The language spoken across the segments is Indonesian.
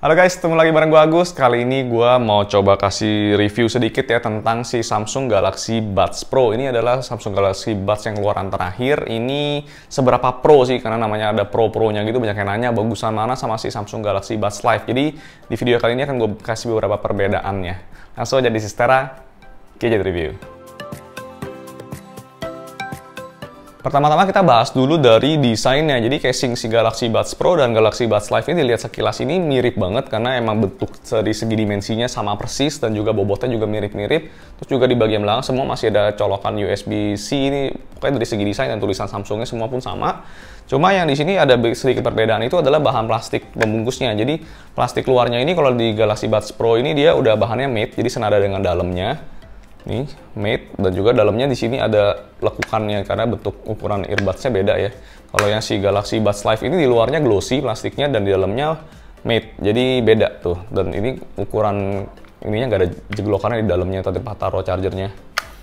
Halo guys, ketemu lagi bareng gue Agus. Kali ini gue mau coba kasih review sedikit ya tentang si Samsung Galaxy Buds Pro. Ini adalah Samsung Galaxy Buds yang keluaran terakhir. Ini seberapa pro sih, karena namanya ada pro-pronya gitu. Banyak yang nanya, bagusan mana sama si Samsung Galaxy Buds Live. Jadi di video kali ini akan gue kasih beberapa perbedaannya. Langsung aja di Sistera, kita review. Pertama-tama kita bahas dulu dari desainnya. Jadi casing si Galaxy Buds Pro dan Galaxy Buds Live ini dilihat sekilas ini mirip banget karena emang bentuk dari segi dimensinya sama persis dan juga bobotnya juga mirip-mirip. Terus juga di bagian belakang semua masih ada colokan USB-C ini. Pokoknya dari segi desain dan tulisan Samsungnya semua pun sama. Cuma yang di sini ada sedikit perbedaan itu adalah bahan plastik pembungkusnya. Jadi plastik luarnya ini kalau di Galaxy Buds Pro ini dia udah bahannya matte, jadi senada dengan dalamnya nih made dan juga dalamnya di sini ada lekukannya karena bentuk ukuran earbudsnya beda ya. Kalau yang si Galaxy Buds Live ini di luarnya glossy plastiknya dan di dalamnya made jadi beda tuh dan ini ukuran ininya nggak ada jeglokannya di dalamnya tadi roh chargernya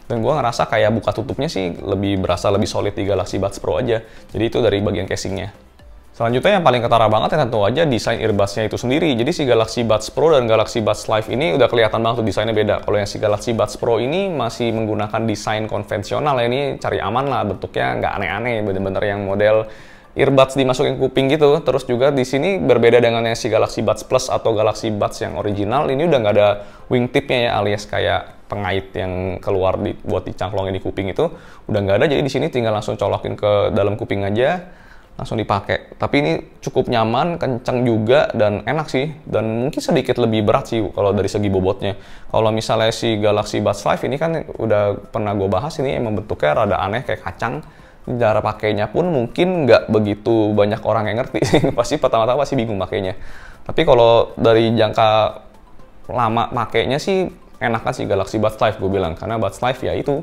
dan gue ngerasa kayak buka tutupnya sih lebih berasa lebih solid di Galaxy Buds Pro aja jadi itu dari bagian casingnya Selanjutnya yang paling ketara banget ya tentu aja desain earbudsnya itu sendiri. Jadi si Galaxy Buds Pro dan Galaxy Buds Live ini udah kelihatan banget tuh desainnya beda. Kalau yang si Galaxy Buds Pro ini masih menggunakan desain konvensional ya ini cari aman lah bentuknya nggak aneh-aneh bener-bener yang model earbuds dimasukin kuping gitu. Terus juga di sini berbeda dengan yang si Galaxy Buds Plus atau Galaxy Buds yang original ini udah nggak ada wingtipnya ya alias kayak pengait yang keluar di, buat dicangklongin di kuping itu udah nggak ada jadi di sini tinggal langsung colokin ke dalam kuping aja langsung dipakai. Tapi ini cukup nyaman, kenceng juga dan enak sih. Dan mungkin sedikit lebih berat sih kalau dari segi bobotnya. Kalau misalnya si Galaxy Buds Live ini kan udah pernah gue bahas ini emang bentuknya rada aneh kayak kacang. Cara pakainya pun mungkin nggak begitu banyak orang yang ngerti sih. pasti pertama-tama sih bingung pakainya. Tapi kalau dari jangka lama pakainya sih enakan sih Galaxy Buds Live gue bilang karena Buds Live ya itu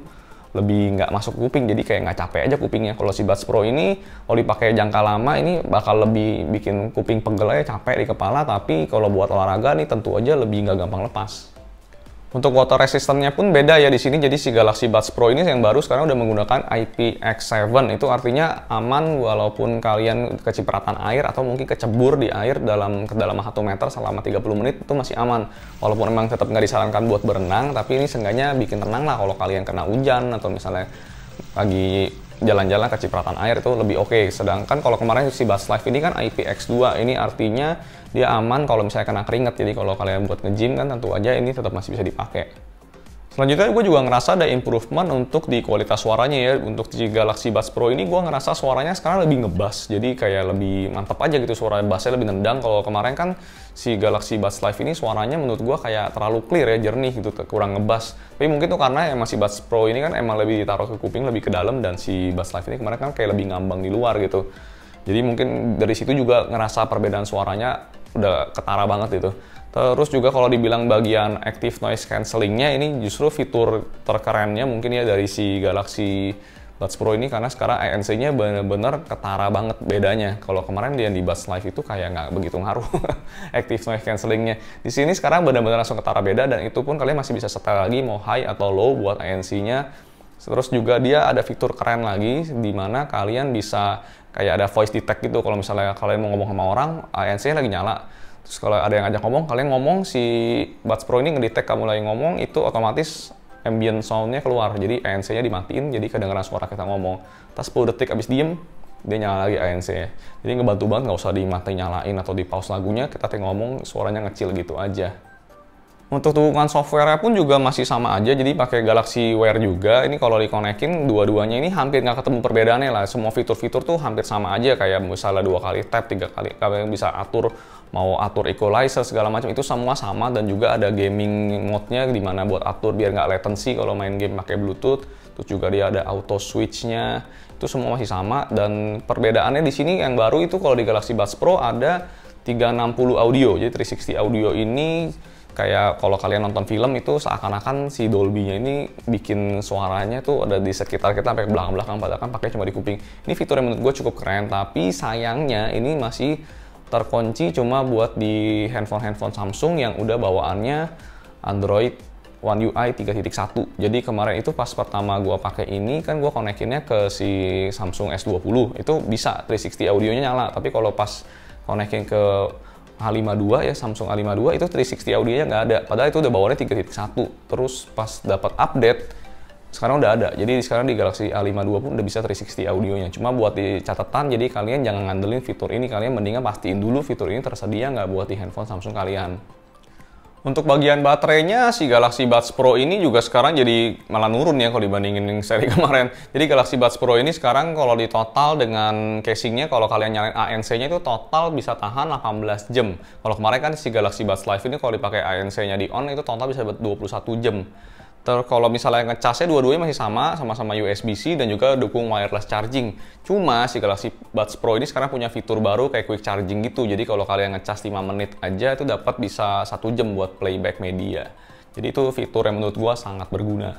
lebih nggak masuk kuping jadi kayak nggak capek aja kupingnya kalau si Buds Pro ini kalau dipakai jangka lama ini bakal lebih bikin kuping pegel aja capek di kepala tapi kalau buat olahraga nih tentu aja lebih nggak gampang lepas untuk water resistance-nya pun beda ya di sini. Jadi si Galaxy Buds Pro ini yang baru sekarang udah menggunakan IPX7. Itu artinya aman walaupun kalian kecipratan air atau mungkin kecebur di air dalam kedalaman 1 meter selama 30 menit itu masih aman. Walaupun memang tetap nggak disarankan buat berenang, tapi ini seenggaknya bikin tenang lah kalau kalian kena hujan atau misalnya lagi jalan-jalan ke air itu lebih oke. Okay. Sedangkan kalau kemarin si Bus Life ini kan IPX2, ini artinya dia aman kalau misalnya kena keringat. Jadi kalau kalian buat nge-gym kan tentu aja ini tetap masih bisa dipakai. Selanjutnya gue juga ngerasa ada improvement untuk di kualitas suaranya ya. Untuk di Galaxy Buds Pro ini gue ngerasa suaranya sekarang lebih ngebas. Jadi kayak lebih mantap aja gitu suara bassnya lebih nendang. Kalau kemarin kan si Galaxy Buds Live ini suaranya menurut gue kayak terlalu clear ya, jernih gitu, kurang ngebas. Tapi mungkin tuh karena emang si Buds Pro ini kan emang lebih ditaruh ke kuping, lebih ke dalam dan si Buds Live ini kemarin kan kayak lebih ngambang di luar gitu. Jadi mungkin dari situ juga ngerasa perbedaan suaranya udah ketara banget itu. Terus juga kalau dibilang bagian active noise cancellingnya ini justru fitur terkerennya mungkin ya dari si Galaxy Buds Pro ini karena sekarang ANC-nya bener-bener ketara banget bedanya. Kalau kemarin dia di Buds Live itu kayak nggak begitu ngaruh active noise cancellingnya. Di sini sekarang bener-bener langsung ketara beda dan itu pun kalian masih bisa setel lagi mau high atau low buat ANC-nya. Terus juga dia ada fitur keren lagi di mana kalian bisa kayak ada voice detect gitu kalau misalnya kalian mau ngomong sama orang ANC lagi nyala terus kalau ada yang ngajak ngomong kalian ngomong si Buds Pro ini ngedetect kamu lagi ngomong itu otomatis ambient soundnya keluar jadi ANC-nya dimatiin jadi kedengaran suara kita ngomong tas 10 detik abis diem dia nyala lagi ANC -nya. jadi ngebantu banget nggak usah dimatiin nyalain atau di pause lagunya kita tinggal ngomong suaranya ngecil gitu aja untuk dukungan software pun juga masih sama aja, jadi pakai Galaxy Wear juga. Ini kalau dikonekin, dua-duanya ini hampir nggak ketemu perbedaannya lah. Semua fitur-fitur tuh hampir sama aja, kayak misalnya dua kali tap, tiga kali, kalian bisa atur mau atur equalizer segala macam itu semua sama dan juga ada gaming mode-nya dimana buat atur biar nggak latency kalau main game pakai Bluetooth. Terus juga dia ada auto switch-nya. Itu semua masih sama dan perbedaannya di sini yang baru itu kalau di Galaxy Buds Pro ada 360 audio. Jadi 360 audio ini kayak kalau kalian nonton film itu seakan-akan si Dolby-nya ini bikin suaranya tuh ada di sekitar kita sampai belakang-belakang padahal kan pakai cuma di kuping. Ini fitur yang menurut gue cukup keren tapi sayangnya ini masih terkunci cuma buat di handphone-handphone Samsung yang udah bawaannya Android One UI 3.1. Jadi kemarin itu pas pertama gua pakai ini kan gua konekinnya ke si Samsung S20. Itu bisa 360 audionya nyala, tapi kalau pas konekin ke A52 ya Samsung A52 itu 360 nya nggak ada padahal itu udah bawaannya 3.1 terus pas dapat update sekarang udah ada jadi sekarang di Galaxy A52 pun udah bisa 360 audionya cuma buat di catatan jadi kalian jangan ngandelin fitur ini kalian mendingan pastiin dulu fitur ini tersedia nggak buat di handphone Samsung kalian untuk bagian baterainya, si Galaxy Buds Pro ini juga sekarang jadi malah nurun ya kalau dibandingin yang seri kemarin. Jadi Galaxy Buds Pro ini sekarang kalau di total dengan casingnya, kalau kalian nyalain ANC-nya itu total bisa tahan 18 jam. Kalau kemarin kan si Galaxy Buds Live ini kalau dipakai ANC-nya di on itu total bisa 21 jam. Terus kalau misalnya ngecasnya dua-duanya masih sama, sama-sama USB-C dan juga dukung wireless charging. Cuma si Galaxy Buds Pro ini sekarang punya fitur baru kayak quick charging gitu. Jadi kalau kalian ngecas 5 menit aja itu dapat bisa satu jam buat playback media. Jadi itu fitur yang menurut gua sangat berguna.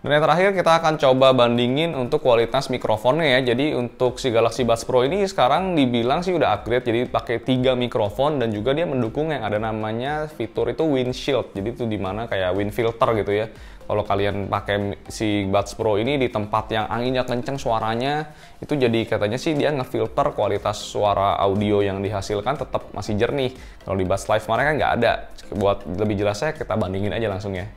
Dan yang terakhir kita akan coba bandingin untuk kualitas mikrofonnya ya. Jadi untuk si Galaxy Buds Pro ini sekarang dibilang sih udah upgrade jadi pakai tiga mikrofon dan juga dia mendukung yang ada namanya fitur itu windshield. Jadi itu dimana kayak wind filter gitu ya. Kalau kalian pakai si Buds Pro ini di tempat yang anginnya kenceng suaranya itu jadi katanya sih dia ngefilter kualitas suara audio yang dihasilkan tetap masih jernih. Kalau di Buds Live kemarin kan nggak ada. Buat lebih jelasnya kita bandingin aja langsung ya.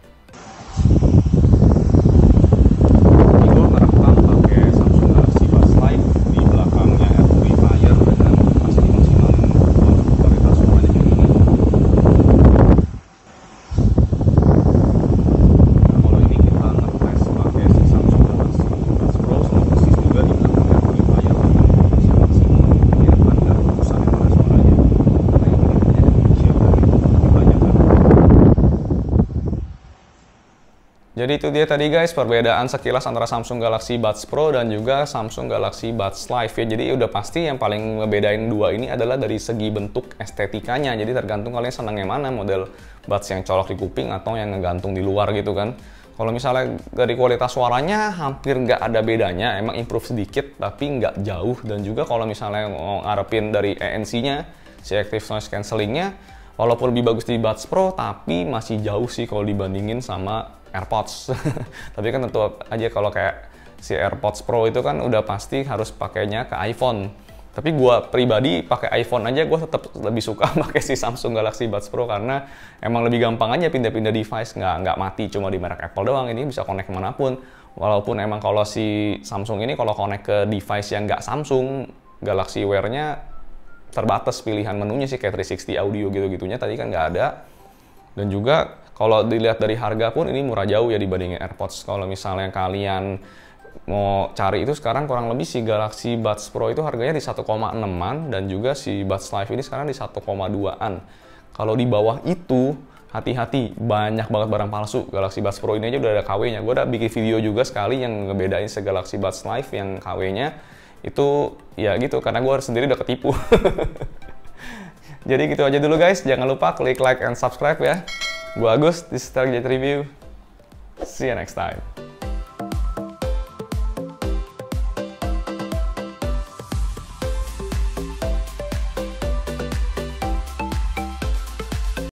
Jadi itu dia tadi guys perbedaan sekilas antara Samsung Galaxy Buds Pro dan juga Samsung Galaxy Buds Live ya. Jadi udah pasti yang paling ngebedain dua ini adalah dari segi bentuk estetikanya. Jadi tergantung kalian senang yang mana model buds yang colok di kuping atau yang ngegantung di luar gitu kan. Kalau misalnya dari kualitas suaranya hampir nggak ada bedanya, emang improve sedikit tapi nggak jauh. Dan juga kalau misalnya mau ngarepin dari ANC-nya, si Active Noise Cancelling-nya, walaupun lebih bagus di Buds Pro, tapi masih jauh sih kalau dibandingin sama AirPods. Tapi kan tentu aja kalau kayak si AirPods Pro itu kan udah pasti harus pakainya ke iPhone. Tapi gue pribadi pakai iPhone aja gue tetap lebih suka pakai si Samsung Galaxy Buds Pro karena emang lebih gampang aja pindah-pindah device nggak nggak mati cuma di merek Apple doang ini bisa connect manapun. Walaupun emang kalau si Samsung ini kalau connect ke device yang nggak Samsung Galaxy Wear-nya terbatas pilihan menunya sih kayak 360 audio gitu-gitunya tadi kan nggak ada dan juga kalau dilihat dari harga pun ini murah jauh ya dibandingin AirPods. Kalau misalnya kalian mau cari itu sekarang kurang lebih si Galaxy Buds Pro itu harganya di 1,6an dan juga si Buds Live ini sekarang di 1,2an. Kalau di bawah itu hati-hati banyak banget barang palsu Galaxy Buds Pro ini aja udah ada KW-nya. Gue udah bikin video juga sekali yang ngebedain se Galaxy Buds Live yang KW-nya itu ya gitu karena gue sendiri udah ketipu. Jadi gitu aja dulu guys, jangan lupa klik like and subscribe ya. Gue Agus, this is Target Review. See you next time.